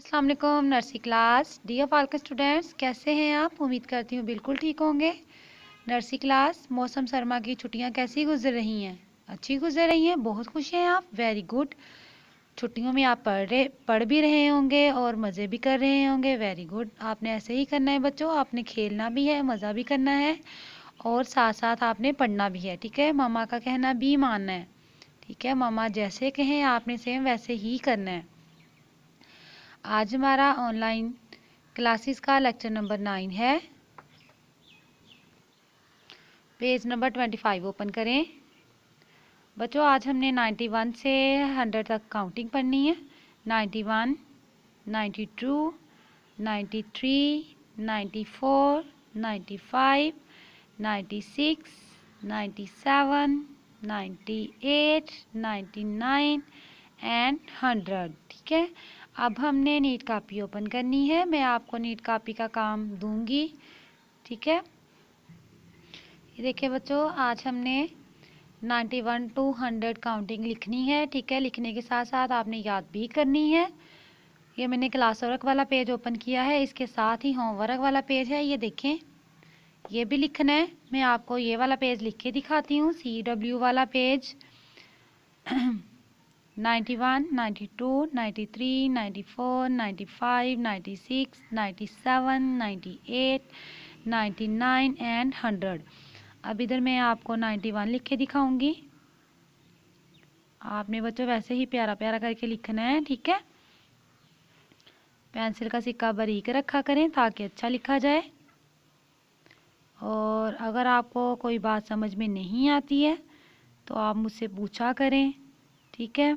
अस्सलाम वालेकुम nursery class dear Falcon students कैसे हैं आप उम्मीद करती हूँ बिल्कुल ठीक होंगे नर्सिंग क्लास मौसम सरमा की छुट्टियाँ कैसी गुजर रही हैं अच्छी गुजर रही हैं बहुत खुश हैं आप वेरी गुड छुट्टियों में आप पढ़ रहे पढ़ भी रहे होंगे और मज़े भी कर रहे होंगे वेरी गुड आपने ऐसे ही करना है बच्चों आपने खेलना भी है मज़ा भी करना है और साथ साथ आपने पढ़ना भी है ठीक है मामा का कहना भी मानना है ठीक है मामा जैसे कहें आपने सेम वैसे ही करना है आज हमारा ऑनलाइन क्लासेस का लेक्चर नंबर नाइन है page number twenty five open करें बच्चों आज हमने नाइन्टी वन से हंड्रेड तक काउंटिंग पढ़नी है ninety one ninety two ninety three ninety four ninety five ninety six ninety seven ninety eight ninety nine and hundred ठीक है अब हमने नीट कापी ओपन करनी है मैं आपको नीट कापी का काम दूंगी ठीक है ये देखिए बच्चों आज हमने 91 टू 100 काउंटिंग लिखनी है ठीक है लिखने के साथ साथ आपने याद भी करनी है ये मैंने क्लास वर्क वाला पेज ओपन किया है इसके साथ ही होमवर्क वाला पेज है ये देखें ये भी लिखना है मैं आपको ये वाला पेज लिख के दिखाती हूँ सी डब्ल्यू वाला page ninety one ninety two ninety three ninety four ninety five ninety six ninety seven ninety eight ninety nine and hundred अब इधर मैं आपको नाइन्टी वन लिख के दिखाऊँगी आपने बच्चों वैसे ही प्यारा प्यारा करके लिखना है ठीक है पेंसिल का सिक्का बारीक रखा करें ताकि अच्छा लिखा जाए और अगर आपको कोई बात समझ में नहीं आती है तो आप मुझसे पूछा करें ठीक है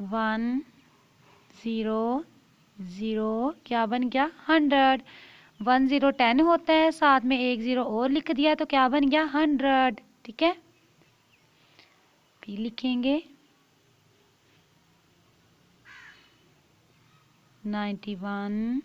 वन ज़ीरो ज़ीरो क्या बन गया हंड्रेड वन ज़ीरो टेन होता है साथ में एक ज़ीरो और लिख दिया तो क्या बन गया हंड्रेड ठीक है पी लिखेंगे नाइन्टी वन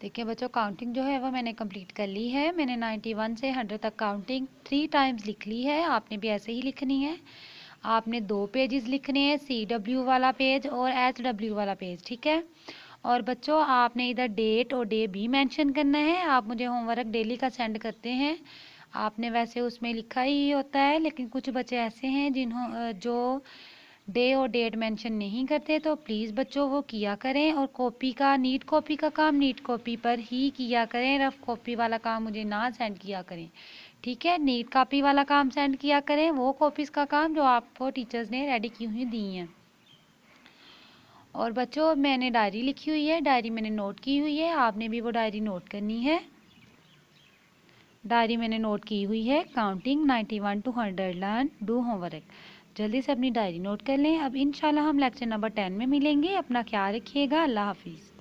देखिए बच्चों काउंटिंग जो है वो मैंने कंप्लीट कर ली है मैंने नाइन्टी वन से हंड्रेड तक काउंटिंग थ्री टाइम्स लिख ली है आपने भी ऐसे ही लिखनी है आपने दो पेजेस लिखने हैं सी डब्ल्यू वाला पेज और एच डब्ल्यू वाला पेज ठीक है और बच्चों आपने इधर डेट और डे भी मेंशन करना है आप मुझे होमवर्क डेली का सेंड करते हैं आपने वैसे उसमें लिखा ही होता है लेकिन कुछ बच्चे ऐसे हैं जिन्हों जो डे और डेट मेंशन नहीं करते तो प्लीज़ बच्चों वो किया करें और कॉपी का नीट कॉपी का काम नीट कॉपी पर ही किया करें रफ कॉपी वाला काम मुझे ना सेंड किया करें ठीक है नीट कॉपी वाला काम सेंड किया करें वो कॉपीज़ का काम जो आपको टीचर्स ने रेडी की हुई दी हैं और बच्चों मैंने डायरी लिखी हुई है डायरी मैंने नोट की हुई है आपने भी वो डायरी नोट करनी है डायरी मैंने नोट की हुई है counting ninety one to hundred learn do homework जल्दी से अपनी डायरी नोट कर लें अब इन हम लेक्चर नंबर टेन में मिलेंगे अपना ख्याल रखिएगा अल्लाह हाफिज़